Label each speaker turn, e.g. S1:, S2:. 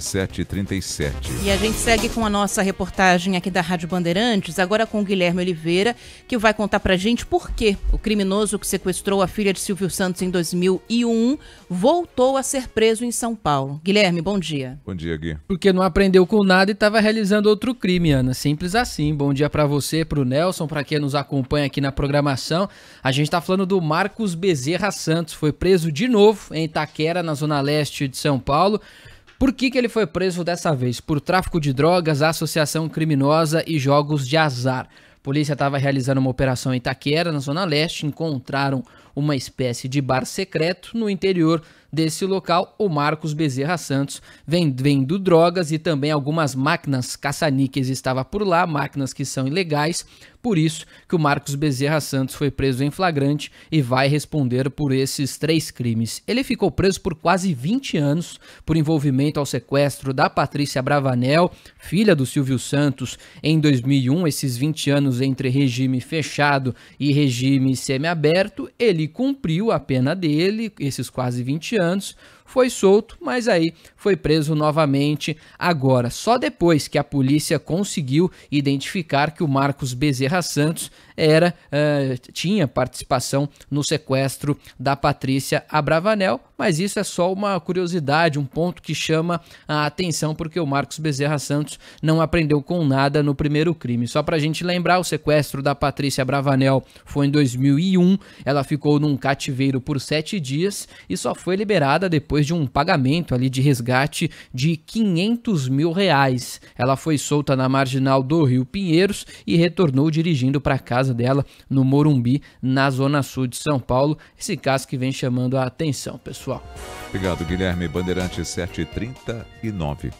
S1: 737. E a gente segue com a nossa reportagem aqui da Rádio Bandeirantes, agora com o Guilherme Oliveira, que vai contar pra gente por que o criminoso que sequestrou a filha de Silvio Santos em 2001 voltou a ser preso em São Paulo. Guilherme, bom dia. Bom dia, Gui. Porque não aprendeu com nada e estava realizando outro crime, Ana. Simples assim. Bom dia para você, pro Nelson, para quem nos acompanha aqui na programação. A gente tá falando do Marcos Bezerra Santos, foi preso de novo em Itaquera, na zona leste de São Paulo. Por que, que ele foi preso dessa vez? Por tráfico de drogas, associação criminosa e jogos de azar. A polícia estava realizando uma operação em Itaquera, na Zona Leste, encontraram uma espécie de bar secreto no interior desse local. O Marcos Bezerra Santos vendendo drogas e também algumas máquinas caça-níqueis estava por lá, máquinas que são ilegais. Por isso que o Marcos Bezerra Santos foi preso em flagrante e vai responder por esses três crimes. Ele ficou preso por quase 20 anos por envolvimento ao sequestro da Patrícia Bravanel, filha do Silvio Santos, em 2001. Esses 20 anos entre regime fechado e regime semiaberto, ele cumpriu a pena dele, esses quase 20 anos, foi solto, mas aí foi preso novamente. Agora, só depois que a polícia conseguiu identificar que o Marcos Bezerra Santos era uh, tinha participação no sequestro da Patrícia Abravanel, mas isso é só uma curiosidade, um ponto que chama a atenção, porque o Marcos Bezerra Santos não aprendeu com nada no primeiro crime. Só para a gente lembrar, o sequestro da Patrícia Abravanel foi em 2001, ela ficou num cativeiro por sete dias e só foi liberada depois de um pagamento ali de resgate de 500 mil reais. Ela foi solta na marginal do Rio Pinheiros e retornou dirigindo para a casa dela no Morumbi, na zona sul de São Paulo. Esse caso que vem chamando a atenção, pessoal. Obrigado, Guilherme. Bandeirante 739.